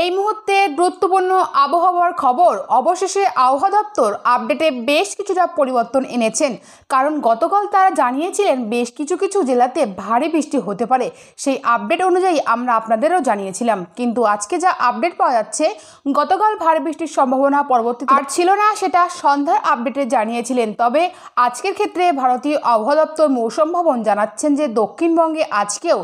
এই মুহূর্তে গুরুত্বপূর্ণ আবহাওয়ার খবর অবশেষে আবহাওয়া দপ্তর আপডেটে বেশ কিছুটা পরিবর্তন এনেছেন কারণ গতকাল তারা জানিয়েছিলেন বেশ কিছু কিছু জেলাতে ভারী বৃষ্টি হতে পারে সেই আপডেট অনুযায়ী আমরা আপনাদেরও জানিয়েছিলাম কিন্তু আজকে যা আপডেট পাওয়া যাচ্ছে গতকাল ভারী বৃষ্টির সম্ভাবনা পরবর্তী আর ছিল না সেটা সন্ধ্যার আপডেটে জানিয়েছিলেন তবে আজকের ক্ষেত্রে ভারতীয় আবহাওয়া দপ্তর মৌসুম ভবন জানাচ্ছেন যে দক্ষিণবঙ্গে আজকেও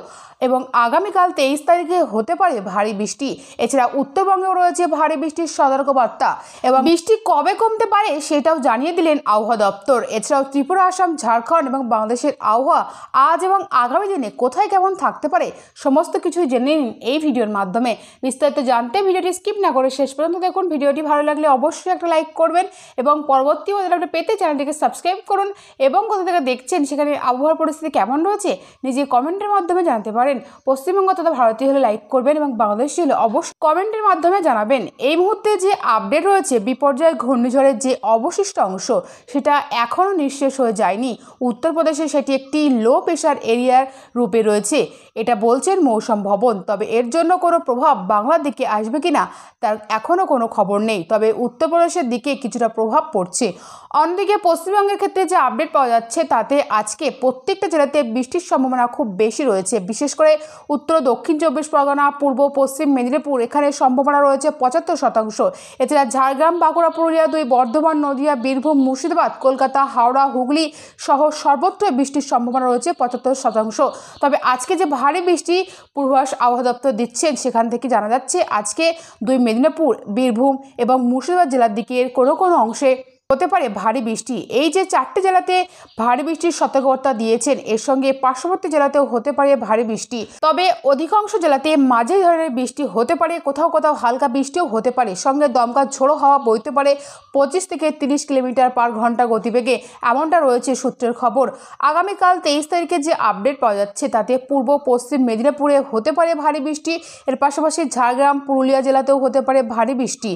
এবং আগামীকাল তেইশ তারিখে হতে পারে ভারী বৃষ্টি এছাড়া এছাড়া উত্তরবঙ্গেও রয়েছে ভারী বৃষ্টির সতর্কবার্তা এবং বৃষ্টি কবে কমতে পারে সেটাও জানিয়ে দিলেন আবহাওয়া দপ্তর এছাড়াও ত্রিপুরা আসাম ঝাড়খণ্ড এবং বাংলাদেশের আবহাওয়া আজ এবং আগামী দিনে কোথায় কেমন থাকতে পারে সমস্ত কিছুই জেনে নিন এই ভিডিওর মাধ্যমে বিস্তারিত জানতে ভিডিওটি স্কিপ না করে শেষ পর্যন্ত দেখুন ভিডিওটি ভালো লাগলে অবশ্যই একটা লাইক করবেন এবং পরবর্তী আপনি পেতে চ্যানেলটিকে সাবস্ক্রাইব করুন এবং কোথা থেকে দেখছেন সেখানে আবহাওয়ার পরিস্থিতি কেমন রয়েছে নিজে কমেন্টের মাধ্যমে জানতে পারেন পশ্চিমবঙ্গ তথা ভারতীয় হলে লাইক করবেন এবং বাংলাদেশ হলে অবশ্যই কমেন্টের মাধ্যমে জানাবেন এই মুহূর্তে যে আপডেট রয়েছে বিপর্যয় ঘূর্ণিঝড়ের যে অবশিষ্ট অংশ সেটা এখনও নিঃশেষ হয়ে যায়নি উত্তরপ্রদেশে সেটি একটি লো প্রেশার এরিয়ার রূপে রয়েছে এটা বলছেন মৌসম ভবন তবে এর জন্য কোনো প্রভাব বাংলার দিকে আসবে কি না তার এখনও কোনো খবর নেই তবে উত্তরপ্রদেশের দিকে কিছুটা প্রভাব পড়ছে অন্যদিকে পশ্চিমবঙ্গের ক্ষেত্রে যে আপডেট পাওয়া যাচ্ছে তাতে আজকে প্রত্যেকটা জেলাতে বৃষ্টির সম্ভাবনা খুব বেশি রয়েছে বিশেষ করে উত্তর দক্ষিণ চব্বিশ পরগনা পূর্ব পশ্চিম মেদিনীপুর এখানে এখানে সম্ভাবনা রয়েছে পঁচাত্তর শতাংশ এছাড়া ঝাড়গ্রাম বাঁকুড়া পুরুলিয়া দুই বর্ধমান নদিয়া বীরভূম মুর্শিদাবাদ কলকাতা হাওড়া হুগলি সহ সর্বত্র বৃষ্টির সম্ভাবনা রয়েছে পঁচাত্তর শতাংশ তবে আজকে যে ভারী বৃষ্টি পূর্বাভাস আবহাওয়া দপ্তর দিচ্ছেন সেখান থেকে জানা যাচ্ছে আজকে দুই মেদিনীপুর বীরভূম এবং মুর্শিদাবাদ জেলার দিকের কোনো কোনো অংশে হতে পারে ভারী বৃষ্টি এই যে চারটি জেলাতে ভারী বৃষ্টির সতর্কতা দিয়েছেন এর সঙ্গে পার্শ্ববর্তী জেলাতেও হতে পারে ভারী বৃষ্টি তবে অধিকাংশ জেলাতে মাঝে ধরনের বৃষ্টি হতে পারে কোথাও কোথাও হালকা বৃষ্টিও হতে পারে সঙ্গে দমকা ঝোড়ো হাওয়া বইতে পারে পঁচিশ থেকে তিরিশ কিলোমিটার পার ঘন্টা গতিবেগে এমনটা রয়েছে সূত্রের খবর আগামীকাল তেইশ তারিখে যে আপডেট পাওয়া যাচ্ছে তাতে পূর্ব পশ্চিম মেদিনীপুরে হতে পারে ভারী বৃষ্টি এর পাশাপাশি ঝাড়গ্রাম পুরুলিয়া জেলাতেও হতে পারে ভারী বৃষ্টি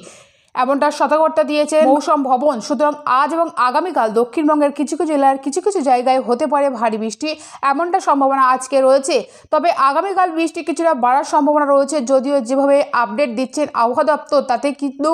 এমনটা সতর্কতা দিয়েছে মৌসম ভবন সুতরাং আজ এবং আগামীকাল দক্ষিণবঙ্গের কিছু কিছু জেলার কিছু কিছু জায়গায় হতে পারে ভারী বৃষ্টি এমনটা সম্ভাবনা আজকে রয়েছে তবে আগামীকাল বৃষ্টি কিছুটা বাড়ার সম্ভাবনা রয়েছে যদিও যেভাবে আপডেট দিচ্ছেন আবহাওয়া দপ্তর তাতে কিন্তু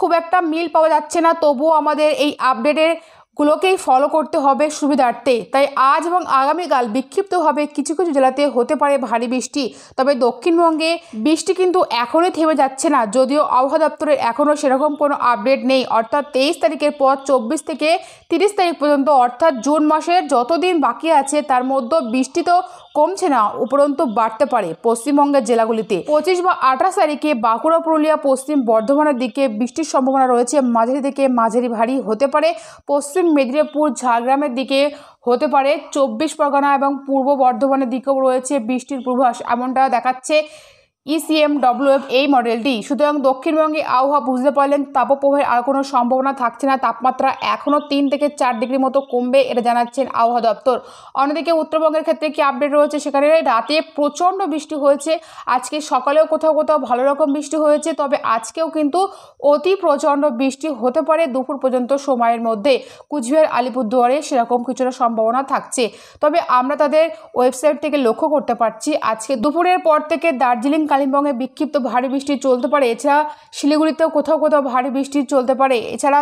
খুব একটা মিল পাওয়া যাচ্ছে না তবুও আমাদের এই আপডেটের গুলোকেই ফলো করতে হবে সুবিধার্থে তাই আজ এবং আগামীকাল বিক্ষিপ্তভাবে কিছু কিছু জেলাতে হতে পারে ভারী বৃষ্টি তবে দক্ষিণবঙ্গে বৃষ্টি কিন্তু এখনই থেমে যাচ্ছে না যদিও আবহাওয়া দপ্তরের এখনও সেরকম কোনো আপডেট নেই অর্থাৎ তেইশ তারিখের পর চব্বিশ থেকে তিরিশ তারিখ পর্যন্ত অর্থাৎ জুন মাসের যতদিন বাকি আছে তার মধ্যে বৃষ্টি তো কমছে না উপরন্তু বাড়তে পারে পশ্চিমবঙ্গের জেলাগুলিতে পঁচিশ বা আঠাশ তারিখে বাঁকুড়া পুরুলিয়া পশ্চিম বর্ধমানের দিকে বৃষ্টির সম্ভাবনা রয়েছে মাঝারি থেকে মাঝারি ভারী হতে পারে পশ্চিম পশ্চিম মেদিনীপুর ঝাড়গ্রামের দিকে হতে পারে চব্বিশ পরগনা এবং পূর্ব বর্ধমানের দিকেও রয়েছে বৃষ্টির পূর্বাভাস এমনটা দেখাচ্ছে ইসিএম ডব্লিউএফ এই মডেলটি সুতরাং দক্ষিণবঙ্গে আবহাওয়া বুঝতে পারলেন তাপপ্রবাহের আর কোনো সম্ভাবনা থাকছে না তাপমাত্রা এখনও তিন থেকে চার ডিগ্রি মতো কমবে এটা জানাচ্ছেন আবহাওয়া দপ্তর অন্যদিকে উত্তরবঙ্গের ক্ষেত্রে কি আপডেট রয়েছে সেখানে রাতে প্রচণ্ড বৃষ্টি হয়েছে আজকে সকালেও কোথাও কোথাও ভালো রকম বৃষ্টি হয়েছে তবে আজকেও কিন্তু অতি প্রচণ্ড বৃষ্টি হতে পারে দুপুর পর্যন্ত সময়ের মধ্যে কুচবিহার আলিপুরদুয়ারে সেরকম কিছুটা সম্ভাবনা থাকছে তবে আমরা তাদের ওয়েবসাইট থেকে লক্ষ্য করতে পারছি আজকে দুপুরের পর থেকে দার্জিলিং কালিম্পংয়ে বিক্ষিপ্ত ভারী বৃষ্টি চলতে পারে এছাড়া শিলিগুড়িতেও কোথাও কোথাও ভারী বৃষ্টি চলতে পারে এছাড়া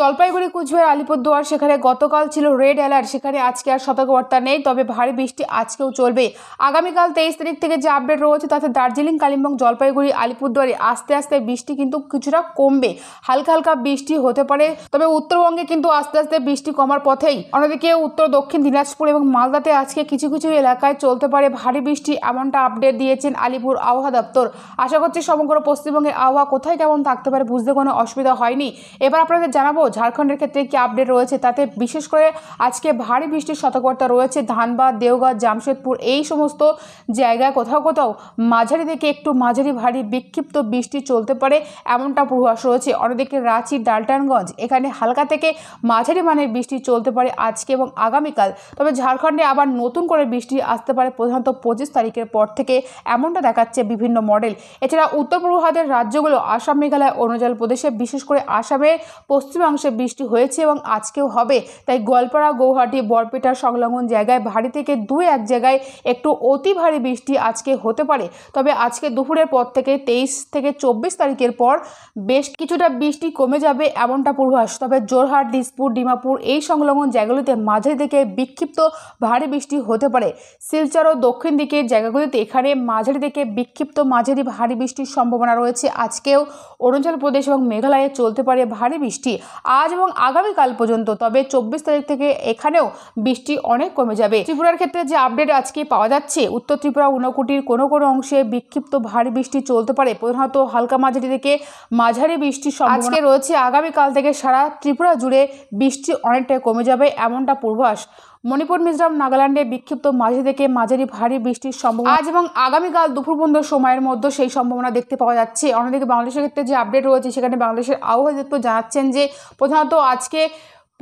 জলপাইগুড়ি কুচবিহার আলিপুরদুয়ার সেখানে গতকাল ছিল রেড অ্যালার্ট সেখানে আজকে আর সতর্কবার্তা নেই তবে ভারী বৃষ্টি আজকেও চলবে আগামীকাল তেইশ তারিখ থেকে যে আপডেট রয়েছে তাতে দার্জিলিং কালিম্পং জলপাইগুড়ি আলিপুরদুয়ারে আস্তে আস্তে বৃষ্টি কিন্তু কিছুটা কমবে হালকা হালকা বৃষ্টি হতে পারে তবে উত্তরবঙ্গে কিন্তু আস্তে আস্তে বৃষ্টি কমার পথেই অন্যদিকে উত্তর দক্ষিণ দিনাজপুর এবং মালদাতে আজকে কিছু কিছু এলাকায় চলতে পারে ভারী বৃষ্টি এমনটা আপডেট দিয়েছেন আলিপুর আবহাওয়া দপ্তর আশা করছি সমগ্র পশ্চিমবঙ্গের আবহাওয়া কোথায় কেমন থাকতে পারে বুঝতে কোনো অসুবিধা হয়নি এবার আপনাদের জানাবো জানাবো ঝাড়খণ্ডের ক্ষেত্রে কী আপডেট রয়েছে তাতে বিশেষ করে আজকে ভারী বৃষ্টির সতর্কতা রয়েছে ধানবাদ দেওঘর জামশেদপুর এই সমস্ত জায়গায় কোথাও কোথাও মাঝারি থেকে একটু মাঝারি ভারী বিক্ষিপ্ত বৃষ্টি চলতে পারে এমনটা পূর্বাস রয়েছে অন্যদিকে রাঁচি ডালটানগঞ্জ এখানে হালকা থেকে মাঝারি মানের বৃষ্টি চলতে পারে আজকে এবং আগামীকাল তবে ঝাড়খণ্ডে আবার নতুন করে বৃষ্টি আসতে পারে প্রধানত পঁচিশ তারিখের পর থেকে এমনটা দেখাচ্ছে বিভিন্ন মডেল এছাড়া উত্তর পূর্ব ভারতের রাজ্যগুলো আসাম মেঘালয় অরুণাচল প্রদেশে বিশেষ করে আসামে পশ্চিমবঙ্গ অংশে বৃষ্টি হয়েছে এবং আজকেও হবে তাই গোয়ালপাড়া গৌহাটি বরপেটা সংলগ্ন জায়গায় ভারী থেকে দু এক জায়গায় একটু অতি ভারী বৃষ্টি আজকে হতে পারে তবে আজকে দুপুরের পর থেকে তেইশ থেকে চব্বিশ তারিখের পর বেশ কিছুটা বৃষ্টি কমে যাবে এমনটা পূর্বাস তবে জোরহাট দিসপুর ডিমাপুর এই সংলগ্ন জায়গাগুলিতে মাঝে থেকে বিক্ষিপ্ত ভারী বৃষ্টি হতে পারে শিলচর ও দক্ষিণ দিকের জায়গাগুলিতে এখানে মাঝারি থেকে বিক্ষিপ্ত মাঝারি ভারী বৃষ্টির সম্ভাবনা রয়েছে আজকেও অরুণাচল প্রদেশ এবং মেঘালয়ে চলতে পারে ভারী বৃষ্টি আজ এবং আগামীকাল পর্যন্ত তবে চব্বিশ তারিখ থেকে এখানেও বৃষ্টি অনেক কমে যাবে ত্রিপুরার ক্ষেত্রে যে আপডেট আজকে পাওয়া যাচ্ছে উত্তর ত্রিপুরা উনকুটির কোনো কোনো অংশে বিক্ষিপ্ত ভারী বৃষ্টি চলতে পারে প্রধানত হালকা মাঝারি থেকে মাঝারি বৃষ্টি আজকে রয়েছে আগামীকাল থেকে সারা ত্রিপুরা জুড়ে বৃষ্টি অনেকটাই কমে যাবে এমনটা পূর্বাস মণিপুর মিজোরাম নাগাল্যান্ডে বিক্ষিপ্ত মাঝে থেকে মাঝারি ভারী বৃষ্টির সম্ভাবনা আজ এবং আগামীকাল দুপুর পর্যন্ত সময়ের মধ্যে সেই সম্ভাবনা দেখতে পাওয়া যাচ্ছে অন্যদিকে বাংলাদেশের ক্ষেত্রে যে আপডেট রয়েছে সেখানে বাংলাদেশের আবহাওয়া দপ্তর জানাচ্ছেন যে প্রধানত আজকে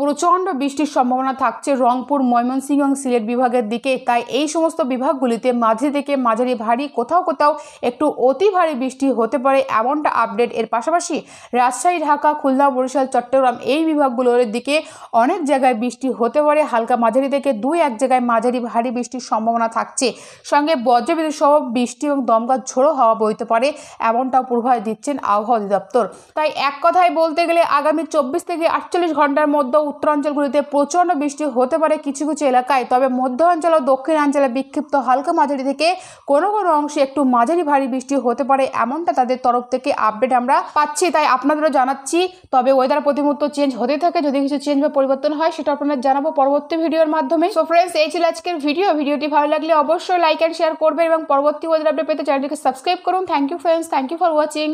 প্রচণ্ড বৃষ্টির সম্ভাবনা থাকছে রংপুর ময়মনসিংহ এবং সিলেট বিভাগের দিকে তাই এই সমস্ত বিভাগগুলিতে মাঝে থেকে মাঝারি ভারী কোথাও কোথাও একটু অতি ভারী বৃষ্টি হতে পারে এমনটা আপডেট এর পাশাপাশি রাজশাহী ঢাকা খুলনা বরিশাল চট্টগ্রাম এই বিভাগগুলোর দিকে অনেক জায়গায় বৃষ্টি হতে পারে হালকা মাঝারি থেকে দুই এক জায়গায় মাঝারি ভারী বৃষ্টির সম্ভাবনা থাকছে সঙ্গে বজ্রবিদ্যুৎ সহ বৃষ্টি এবং দমকা ঝোড়ো হওয়া বইতে পারে এমনটাও পূর্বাভাস দিচ্ছেন আবহাওয়া অধিদপ্তর তাই এক কথায় বলতে গেলে আগামী চব্বিশ থেকে আটচল্লিশ ঘন্টার মধ্যেও উত্তরাঞ্চলগুলিতে প্রচণ্ড বৃষ্টি হতে পারে কিছু কিছু এলাকায় তবে মধ্য অঞ্চল ও দক্ষিণাঞ্চলে বিক্ষিপ্ত হালকা মাঝারি থেকে কোনো কোনো অংশে একটু মাঝারি ভারী বৃষ্টি হতে পারে এমনটা তাদের তরফ থেকে আপডেট আমরা পাচ্ছি তাই আপনাদেরও জানাচ্ছি তবে ওয়েদার প্রতিমুহূর্ত চেঞ্জ হতে থাকে যদি কিছু চেঞ্জ বা পরিবর্তন হয় সেটা আপনাদের জানাবো পরবর্তী ভিডিওর মাধ্যমে সো ফ্রেন্ডস এই ছিল আজকের ভিডিও ভিডিওটি ভালো লাগলে অবশ্যই লাইক অ্যান্ড শেয়ার করবেন এবং পরবর্তী ওয়েদার আপডেট পেতে চ্যানেলকে সাবস্ক্রাইব করুন thank you friends thank you for watching